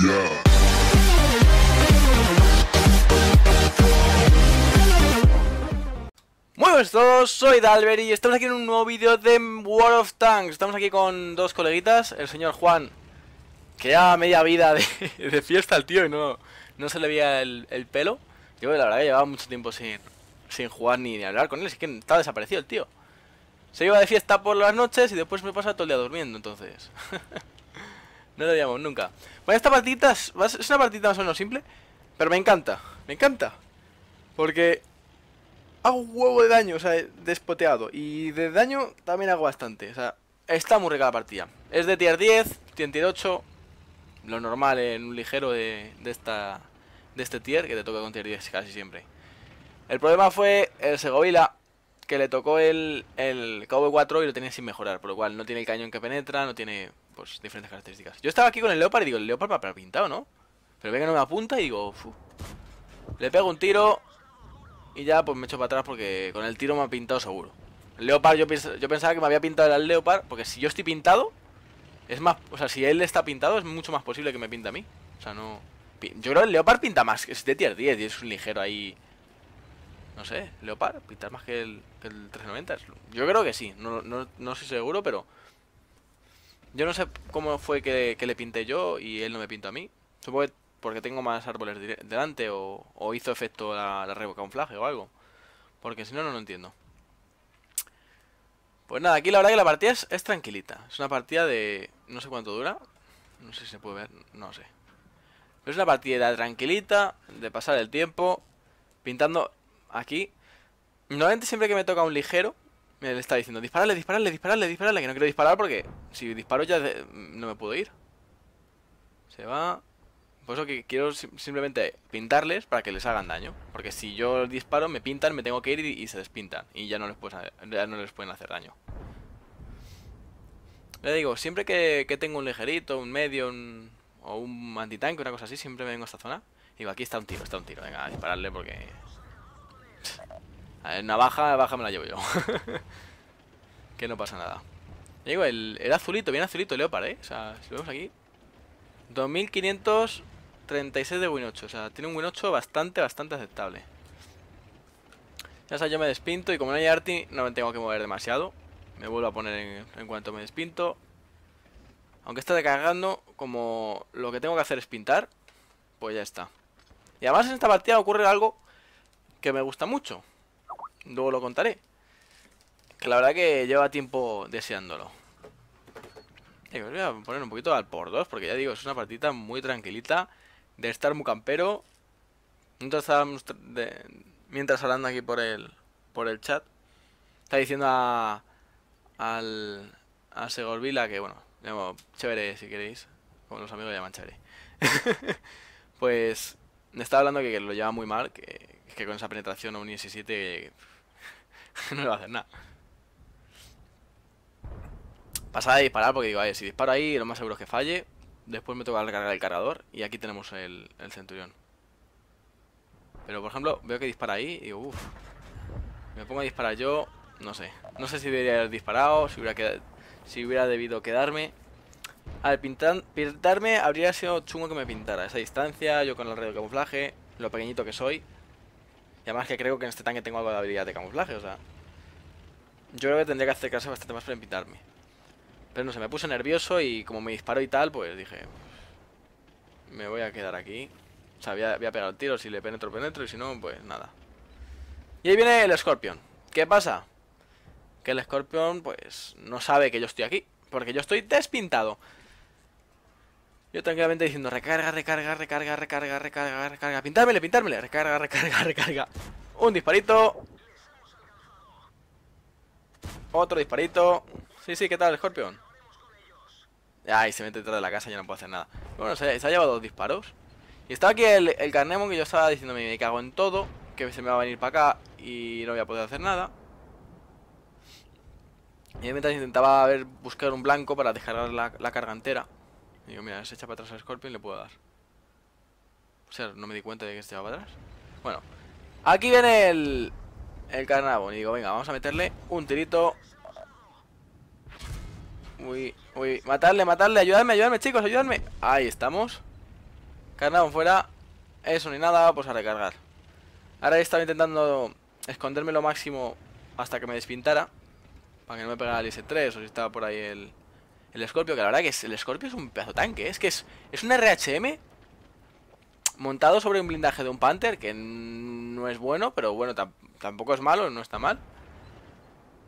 Muy buenos todos, soy Dalber y estamos aquí en un nuevo vídeo de World of Tanks Estamos aquí con dos coleguitas, el señor Juan Que ya media vida de, fiesta el tío y no, no se le veía el, pelo Yo la verdad que llevaba mucho tiempo sin, sin jugar ni, ni hablar con él, es que estaba desaparecido el tío se iba de fiesta por las noches y después me pasa todo el día durmiendo, entonces. No lo llamo nunca. Bueno, esta partita es una partita más o menos simple, pero me encanta, me encanta. Porque hago un huevo de daño, o sea, despoteado. Y de daño también hago bastante, o sea, está muy rica la partida. Es de tier 10, tier 8, lo normal en un ligero de, de, esta, de este tier, que te toca con tier 10 casi siempre. El problema fue el Segovila, que le tocó el, el KV4 y lo tenía sin mejorar, por lo cual no tiene el cañón que penetra, no tiene pues diferentes características. Yo estaba aquí con el Leopard y digo, el Leopard a ha pintado, ¿no? Pero ve que no me apunta y digo, Le pego un tiro y ya pues me echo para atrás porque con el tiro me ha pintado seguro. El Leopard yo, yo pensaba que me había pintado el Leopard porque si yo estoy pintado, es más, o sea, si él está pintado es mucho más posible que me pinta a mí. O sea, no... Yo creo que el Leopard pinta más, es de tier 10 y es un ligero ahí... No sé, Leopard, pintar más que el, que el 390. Yo creo que sí, no, no, no soy seguro, pero yo no sé cómo fue que, le pinté yo y él no me pintó a mí. Supongo que porque tengo más árboles delante o, hizo efecto la, la o algo. Porque si no, no lo entiendo. Pues nada, aquí la verdad que la partida es, es, tranquilita. Es una partida de... no sé cuánto dura. No sé si se puede ver, no sé. Pero es una partida tranquilita, de pasar el tiempo, pintando aquí. Normalmente siempre que me toca un ligero, me le está diciendo, dispararle, dispararle, dispararle, dispararle, que no quiero disparar porque si disparo ya no me puedo ir. Se va. Por eso que quiero simplemente pintarles para que les hagan daño. Porque si yo disparo, me pintan, me tengo que ir y, se despintan. Y ya no les, puedes, no les pueden hacer daño. Le digo, siempre que, tengo un ligerito, un medio, un, o un antitanque, una cosa así, siempre me vengo a esta zona. Y digo, aquí está un tiro, está un tiro. Venga, dispararle porque ver, eh, navaja, navaja me la llevo yo. que no pasa nada. digo, el, azulito, bien azulito Leopard, ¿eh? O sea, si lo vemos aquí. 2536 de Win 8. O sea, tiene un Win 8 bastante, bastante aceptable. Ya sabes, yo me despinto y como no hay Arti, no me tengo que mover demasiado. Me vuelvo a poner en, cuanto me despinto. Aunque está descargando como lo que tengo que hacer es pintar, pues ya está. Y además en esta partida ocurre algo que me gusta mucho. Luego lo contaré. Que la verdad que lleva tiempo deseándolo. voy a poner un poquito al por dos porque ya digo, es una partida muy tranquilita de estar muy campero. Mientras, de, mientras hablando aquí por el, por el chat, está diciendo a, al, a Segorvila que, bueno, chévere si queréis, como los amigos llaman chévere. pues me estaba hablando que, lo lleva muy mal, que, que con esa penetración a un 17 no le va a hacer nada. Pasaba de disparar porque digo, a ver, si disparo ahí lo más seguro es que falle. Después me toca recargar el cargador y aquí tenemos el, centurión. Pero por ejemplo, veo que dispara ahí y digo, uff. Me pongo a disparar yo, no sé. No sé si debería haber disparado, si hubiera, si hubiera debido quedarme. Al pintarme habría sido chungo que me pintara. Esa distancia, yo con el radio camuflaje, lo pequeñito que soy. Y además que creo que en este tanque tengo algo de habilidad de camuflaje, o sea... Yo creo que tendría que acercarse bastante más para invitarme. Pero no sé, me puse nervioso y como me disparó y tal, pues dije... me voy a quedar aquí. O sea, voy a, pegar el tiro, si le penetro, penetro, y si no, pues nada. Y ahí viene el escorpión, ¿Qué pasa? Que el escorpión, pues, no sabe que yo estoy aquí. Porque yo estoy despintado. Yo tranquilamente diciendo recarga, recarga, recarga, recarga, recarga, recarga. Pintármele, pintármele. Recarga, recarga, recarga. Un disparito. Otro disparito. Sí, sí, ¿qué tal, Scorpion? Ay, se mete detrás de la casa y ya no puedo hacer nada. Bueno, se, ha llevado dos disparos. Y estaba aquí el, el que yo estaba diciéndome, me cago en todo, que se me va a venir para acá y no voy a poder hacer nada. Y mientras intentaba ver, buscar un blanco para descargar la, la carga entera. Digo, mira, se echa para atrás al Scorpion y le puedo dar. O sea, no me di cuenta de que se iba para atrás. Bueno, aquí viene el, el Y digo, venga, vamos a meterle un tirito. Uy, uy, matarle, matarle, ayúdame ayúdame chicos, ayúdame Ahí estamos. Carnavon fuera. Eso ni nada, pues a recargar. Ahora he estado intentando esconderme lo máximo hasta que me despintara. Para que no me pegara el S3 o si estaba por ahí el, el Scorpio, que la verdad que es, el Scorpio es un pedazo tanque. ¿eh? Es que es, un RHM montado sobre un blindaje de un Panther, que no es bueno, pero bueno, tampoco es malo, no está mal.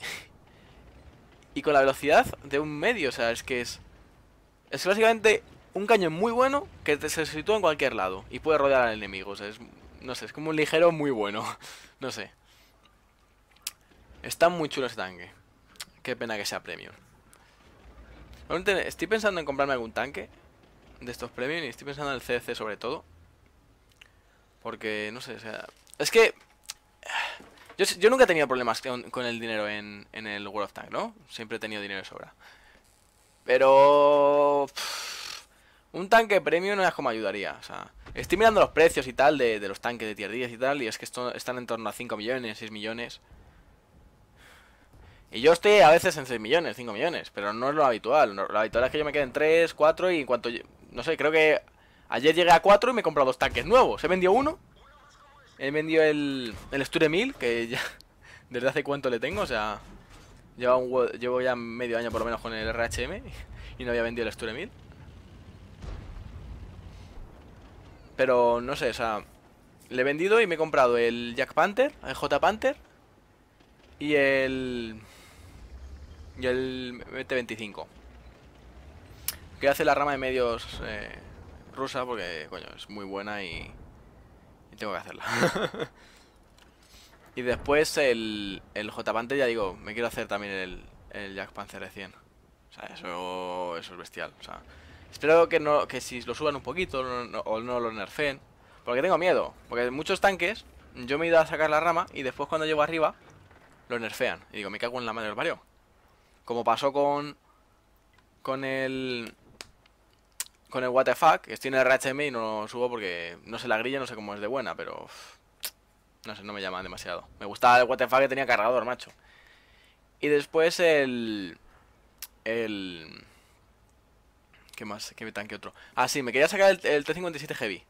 y con la velocidad de un medio, o sea, es que es... Es básicamente un cañón muy bueno que se sitúa en cualquier lado y puede rodear al enemigo, o sea, No sé, es como un ligero muy bueno, no sé. Está muy chulo ese tanque. Qué pena que sea premium. Estoy pensando en comprarme algún tanque de estos premium y estoy pensando en el CC sobre todo. Porque, no sé, o sea... Es que... Yo, nunca he tenido problemas con, el dinero en, el World of Tanks, ¿no? Siempre he tenido dinero de sobra. Pero... un tanque premium no es como ayudaría, o sea... Estoy mirando los precios y tal de, los tanques de tier 10 y tal, y es que están en torno a 5 millones, 6 millones... Y yo estoy a veces en 6 millones, 5 millones, pero no es lo habitual. Lo habitual es que yo me quede en 3, 4 y en cuanto... No sé, creo que ayer llegué a 4 y me he comprado dos tanques nuevos. He vendido uno. He vendido el, el Sture 1000, que ya... ¿Desde hace cuánto le tengo? O sea... Llevo, llevo ya medio año por lo menos con el RHM y no había vendido el Sture 1000. Pero no sé, o sea... Le he vendido y me he comprado el Jack Panther, el J Panther y el y el MT-25. Quiero hace la rama de medios eh, rusa porque, coño, es muy buena y, tengo que hacerla. y después el, el J-Panther, ya digo, me quiero hacer también el, el Jack Panzer de 100. O sea, eso, es bestial. O sea, espero que, no, que si lo suban un poquito o no lo nerfeen. Porque tengo miedo. Porque muchos tanques, yo me he ido a sacar la rama y después cuando llego arriba, lo nerfean. Y digo, me cago en la madre del barrio. Como pasó con. Con el. Con el WTF, que estoy en el RHM y no lo subo porque no sé la grilla, no sé cómo es de buena, pero. No sé, no me llama demasiado. Me gustaba el WTF que tenía cargador, macho. Y después el. El. ¿Qué más? ¿Qué tanque otro? Ah, sí, me quería sacar el, T57 Heavy.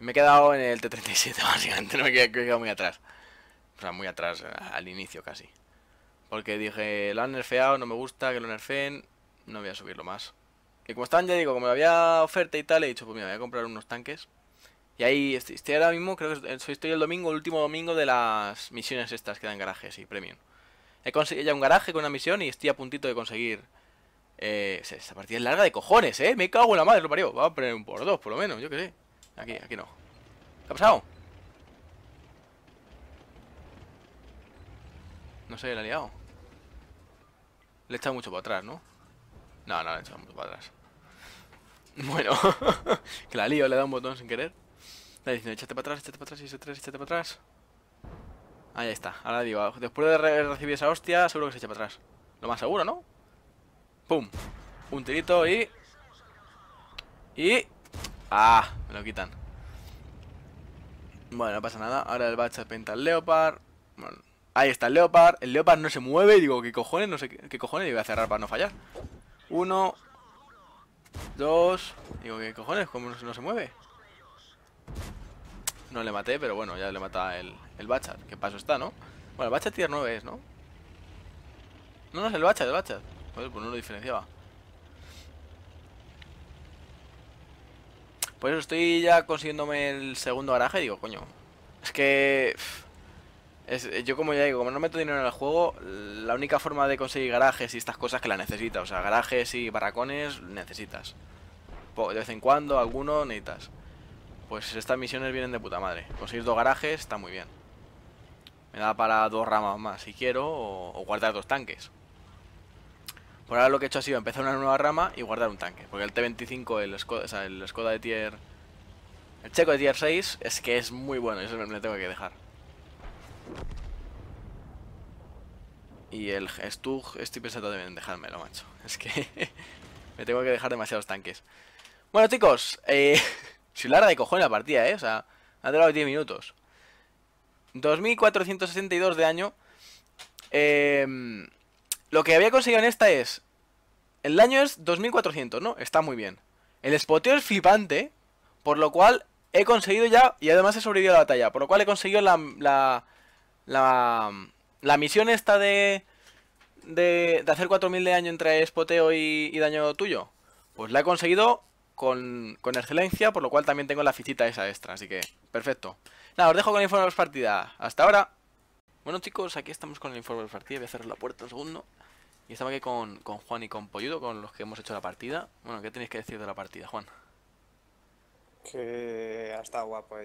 Me he quedado en el T37, básicamente. No me he quedado muy atrás. O sea, muy atrás, eh, al inicio casi. Porque dije, lo han nerfeado, no me gusta que lo nerfeen, no voy a subirlo más. Y como estaban, ya digo, como había oferta y tal, he dicho, pues mira, voy a comprar unos tanques. Y ahí estoy, ahora mismo, creo que estoy el domingo, el último domingo de las misiones estas que dan garajes y premium. He conseguido ya un garaje con una misión y estoy a puntito de conseguir... Eh, esta partida es larga de cojones, ¿eh? Me cago en la madre, lo parió. Vamos a poner un por dos, por lo menos, yo qué sé. Aquí, aquí no. ¿Qué ha pasado? No sé, el aliado liado. Le he echado mucho para atrás, ¿no? No, no le he echado mucho para atrás. Bueno, que la lío, le he dado un botón sin querer. Le diciendo, échate para atrás, échate para atrás, échate para atrás, échate para atrás. Ahí está, ahora digo, después de recibir esa hostia, seguro que se echa para atrás. Lo más seguro, ¿no? ¡Pum! Un tirito y... Y... ¡Ah! Me lo quitan. Bueno, no pasa nada. Ahora el Batch pinta al Leopard. Bueno, Ahí está el Leopard. El Leopard no se mueve. digo, ¿qué cojones? No sé qué, cojones. Y voy a cerrar para no fallar. Uno. Dos. Digo, ¿qué cojones? ¿Cómo no, se mueve? No le maté, pero bueno, ya le mata el, el Bachat. Que paso está, ¿no? Bueno, el Bachat tier 9 es, ¿no? No, no es el Bachat, el Bachat. Joder, pues no lo diferenciaba. Pues eso estoy ya consiguiéndome el segundo garaje. Digo, coño. Es que. Es, eh, yo como ya digo, como no meto dinero en el juego, la única forma de conseguir garajes y estas cosas que la necesitas. O sea, garajes y barracones necesitas. De vez en cuando, alguno necesitas. Pues estas misiones vienen de puta madre. Conseguir dos garajes está muy bien. Me da para dos ramas más si quiero o, guardar dos tanques. Por ahora lo que he hecho ha sido empezar una nueva rama y guardar un tanque. Porque el T-25, el, Skoda, o sea, el Skoda de tier... El checo de tier 6 es que es muy bueno, eso me tengo que dejar. Y el Stug, estoy pensando en dejármelo, macho. Es que me tengo que dejar demasiados tanques. Bueno, chicos, eh, soy larga de cojones la partida, ¿eh? O sea, ha durado 10 minutos. 2462 de año. Em, lo que había conseguido en esta es... El daño es 2400, ¿no? Está muy bien. El spoteo es flipante, por lo cual he conseguido ya... Y además he sobrevivido a la batalla, por lo cual he conseguido la la, misión esta de, de, de hacer 4000 de daño entre espoteo y, daño tuyo, pues la he conseguido con, excelencia, por lo cual también tengo la fichita esa extra, así que perfecto. Nada, os dejo con el informe de la partida. Hasta ahora. Bueno chicos, aquí estamos con el informe de la partida, voy a cerrar la puerta un segundo. Y estamos aquí con, Juan y con Polludo, con los que hemos hecho la partida. Bueno, ¿qué tenéis que decir de la partida, Juan? Que ha estado guapo,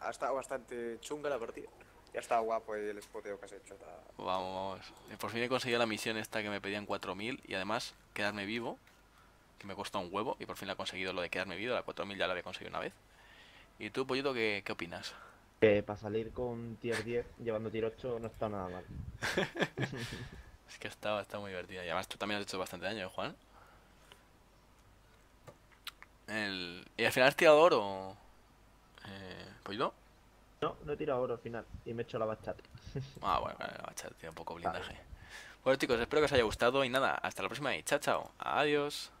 ha estado bastante chunga la partida. Ya está guapo el spoteo que has hecho. Vamos, eh, Por fin he conseguido la misión esta que me pedían 4000 y además quedarme vivo, que me cuesta un huevo y por fin la he conseguido lo de quedarme vivo. La 4000 ya la había conseguido una vez. ¿Y tú, Pollito, qué, opinas? para salir con tier 10 llevando tier 8 no está nada mal. es que está, está muy divertida. Y además tú también has hecho bastante daño, ¿eh, Juan. El... ¿Y al final has tirado oro? Eh, ¿Pollito? No, no he tirado oro al final y me he hecho la bachata. Ah, bueno, la bachata tiene un poco blindaje. Bueno chicos, espero que os haya gustado y nada, hasta la próxima y chao chao. Adiós.